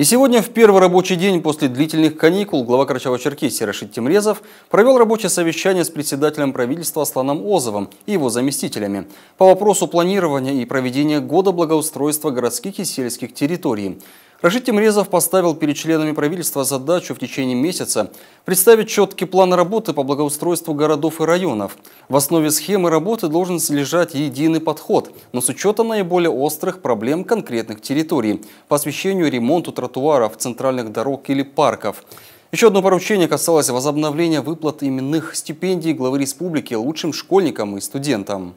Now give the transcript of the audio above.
И сегодня, в первый рабочий день после длительных каникул, глава Карачаева-Черкесии Рашид Тимрезов провел рабочее совещание с председателем правительства Асланом Озовым и его заместителями по вопросу планирования и проведения года благоустройства городских и сельских территорий. Рашид Тимрезов поставил перед членами правительства задачу в течение месяца представить четкий план работы по благоустройству городов и районов. В основе схемы работы должен лежать единый подход, но с учетом наиболее острых проблем конкретных территорий по освещению ремонту тротуаров, центральных дорог или парков. Еще одно поручение касалось возобновления выплат именных стипендий главы республики лучшим школьникам и студентам.